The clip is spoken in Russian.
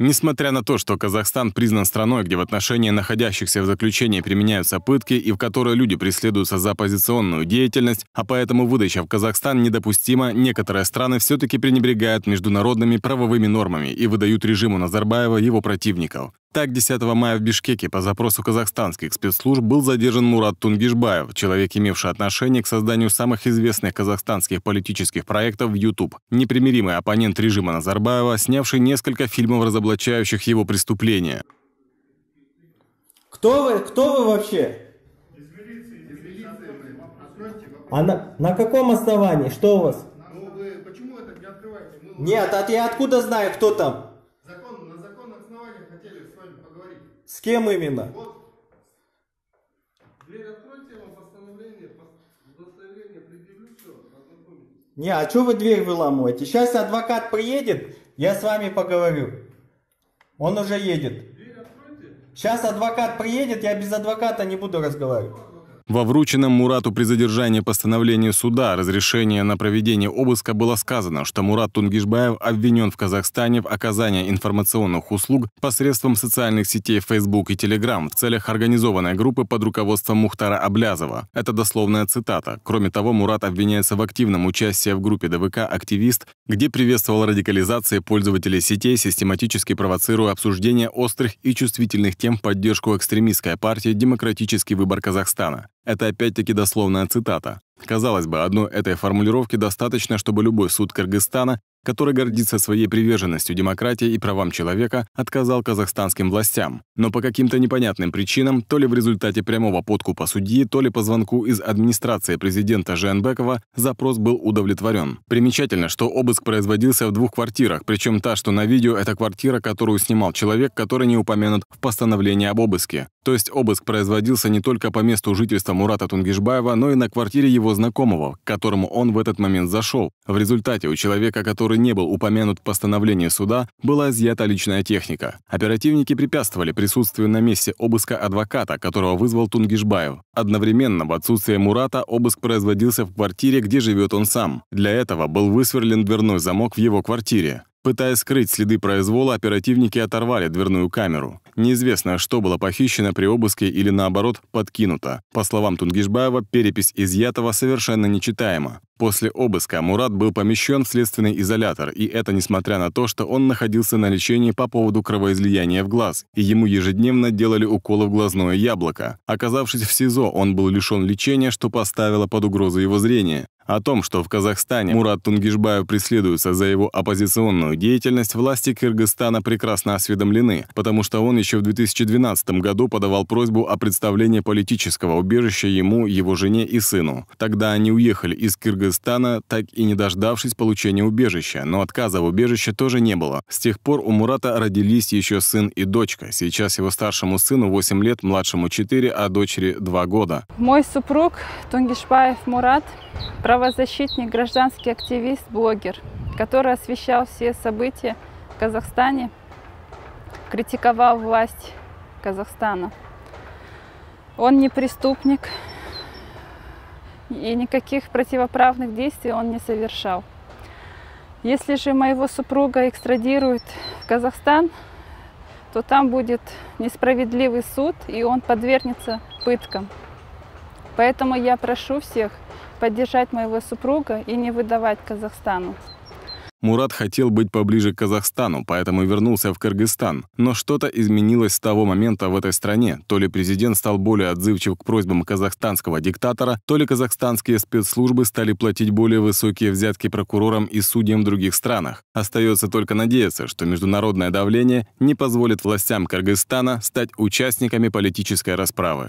Несмотря на то, что Казахстан признан страной, где в отношении находящихся в заключении применяются пытки и в которой люди преследуются за оппозиционную деятельность, а поэтому выдача в Казахстан недопустима, некоторые страны все-таки пренебрегают международными правовыми нормами и выдают режиму Назарбаева его противников. Так, 10 мая в Бишкеке по запросу казахстанских спецслужб был задержан Мурат Тунгишбаев, человек, имевший отношение к созданию самых известных казахстанских политических проектов в YouTube, непримиримый оппонент режима Назарбаева, снявший несколько фильмов, разоблачающих его преступления. Кто вы? Кто вы вообще? А на, на каком основании? Что у вас? Ну, вы, почему это не открываете? Мы... Нет, а я откуда знаю, кто там? С кем именно? Дверь откройте ему постановление, удостоверение предъявлю, все, ознакомитесь. Не, а что вы дверь выламываете? Сейчас адвокат приедет, я с вами поговорю. Он уже едет. Дверь откройте. Сейчас адвокат приедет, я без адвоката не буду разговаривать. Во врученном Мурату при задержании постановлении суда разрешение на проведение обыска было сказано, что Мурат Тунгишбаев обвинен в Казахстане в оказании информационных услуг посредством социальных сетей Facebook и Telegram в целях организованной группы под руководством Мухтара Аблязова. Это дословная цитата. Кроме того, Мурат обвиняется в активном участии в группе ДВК «Активист», где приветствовал радикализации пользователей сетей, систематически провоцируя обсуждение острых и чувствительных тем в поддержку экстремистской партии «Демократический выбор Казахстана». Это опять-таки дословная цитата. Казалось бы, одной этой формулировки достаточно, чтобы любой суд Кыргызстана который гордится своей приверженностью демократии и правам человека, отказал казахстанским властям. Но по каким-то непонятным причинам, то ли в результате прямого подкупа судьи, то ли по звонку из администрации президента Жианбекова, запрос был удовлетворен. Примечательно, что обыск производился в двух квартирах, причем та, что на видео, это квартира, которую снимал человек, который не упомянут в постановлении об обыске. То есть обыск производился не только по месту жительства Мурата Тунгишбаева, но и на квартире его знакомого, к которому он в этот момент зашел. В результате у человека, который который не был упомянут в постановлении суда, была изъята личная техника. Оперативники препятствовали присутствию на месте обыска адвоката, которого вызвал Тунгишбаев. Одновременно в отсутствие Мурата обыск производился в квартире, где живет он сам. Для этого был высверлен дверной замок в его квартире. Пытаясь скрыть следы произвола, оперативники оторвали дверную камеру. Неизвестно, что было похищено при обыске или, наоборот, подкинуто. По словам Тунгишбаева, перепись изъятого совершенно нечитаема. После обыска Мурат был помещен в следственный изолятор, и это несмотря на то, что он находился на лечении по поводу кровоизлияния в глаз, и ему ежедневно делали уколы в глазное яблоко. Оказавшись в СИЗО, он был лишен лечения, что поставило под угрозу его зрение. О том, что в Казахстане Мурат Тунгишбаев преследуется за его оппозиционную деятельность, власти Кыргызстана прекрасно осведомлены, потому что он еще в 2012 году подавал просьбу о представлении политического убежища ему, его жене и сыну. Тогда они уехали из Кыргызстана, так и не дождавшись получения убежища, но отказа в убежище тоже не было. С тех пор у Мурата родились еще сын и дочка. Сейчас его старшему сыну 8 лет, младшему 4, а дочери 2 года. Мой супруг Тунгишбаев Мурат правозащитник, гражданский активист, блогер, который освещал все события в Казахстане, критиковал власть Казахстана. Он не преступник, и никаких противоправных действий он не совершал. Если же моего супруга экстрадируют в Казахстан, то там будет несправедливый суд, и он подвергнется пыткам. Поэтому я прошу всех – поддержать моего супруга и не выдавать Казахстану. Мурат хотел быть поближе к Казахстану, поэтому вернулся в Кыргызстан. Но что-то изменилось с того момента в этой стране. То ли президент стал более отзывчив к просьбам казахстанского диктатора, то ли казахстанские спецслужбы стали платить более высокие взятки прокурорам и судьям в других странах. Остается только надеяться, что международное давление не позволит властям Кыргызстана стать участниками политической расправы.